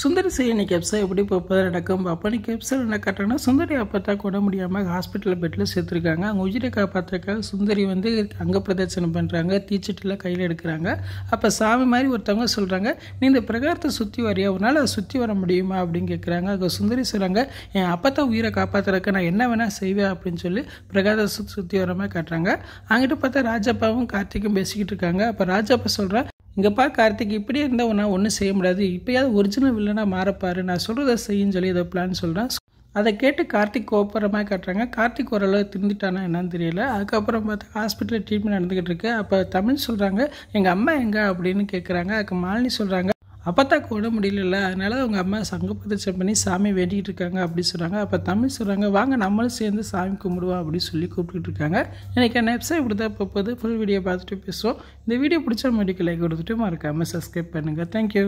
சுந்தரி இன்னைக்கு எப்சா எப்படி இப்போ நடக்கும் அப்பனைக்கு எப்சல் என்ன காட்டுறாங்கன்னா சுந்தரி அப்பத்தா கூட முடியாமல் ஹாஸ்பிட்டலில் பெட்டில் சேர்த்துருக்காங்க அவங்க உயிரை காப்பாற்றுறக்காக சுந்தரி வந்து அங்க பிரதட்சணம் பண்ணுறாங்க தீச்சட்டில் கையில் எடுக்கிறாங்க அப்போ சாமி மாதிரி ஒருத்தவங்க சொல்கிறாங்க நீ இந்த பிரகாரத்தை சுற்றி வரையா உன்னால் அதை சுற்றி வர முடியுமா அப்படின்னு கேட்குறாங்க அங்கே சுந்தரி சொல்கிறாங்க என் அப்பத்தா உயிரை காப்பாற்றுறக்க நான் என்ன வேணால் செய்வேன் அப்படின்னு சொல்லி பிரகாரத்தை சுற்றி சுற்றி வர மாதிரி காட்டுறாங்க அங்கிட்டு பார்த்தா ராஜப்பாவும் கார்த்திக்கும் பேசிக்கிட்டு இருக்காங்க அப்போ ராஜப்பா சொல்கிறேன் இங்கேப்பா பா கார்த்திக் இப்படியே இருந்தால் ஒன்றா ஒன்றும் செய்ய முடியாது இப்போயாவது ஒரிஜினல் வில்லனாக மாறப்பாரு நான் சொல்கிறத செய்யுன்னு சொல்லி ஏதோ பிளான் சொல்கிறேன் அதை கேட்டு கார்த்திக் கோப்பரமாக காட்டுறாங்க கார்த்திக் ஓரளவு திருந்துட்டானா என்னன்னு தெரியல அதுக்கப்புறம் பார்த்தா ஹாஸ்பிட்டலில் ட்ரீட்மெண்ட் நடந்துக்கிட்டு இருக்கு அப்போ தமிழ் சொல்கிறாங்க எங்கள் அம்மா எங்கே அப்படின்னு கேட்குறாங்க அதுக்கு மாலினி சொல்கிறாங்க அப்பத்தாக்கு கூட முடியல அதனால் அவங்க அம்மா சங்க பிரதிஷ்டம் பண்ணி சாமி வேண்டிகிட்டு இருக்காங்க அப்படி சொல்கிறாங்க அப்போ தமிழ் சொல்கிறாங்க வாங்க நம்மளும் சேர்ந்து சாமி கும்பிடுவோம் அப்படின்னு சொல்லி கூப்பிட்டுக்கிட்டு இருக்காங்க எனக்கு நெப்சை இப்படி தான் இப்போ போது ஃபுல் வீடியோ பார்த்துட்டு பேசுவோம் இந்த வீடியோ பிடிச்சா மெடிக்கல் லைக் கொடுத்துட்டு மறக்காமல் சப்ஸ்கிரைப் பண்ணுங்கள் தேங்க்யூ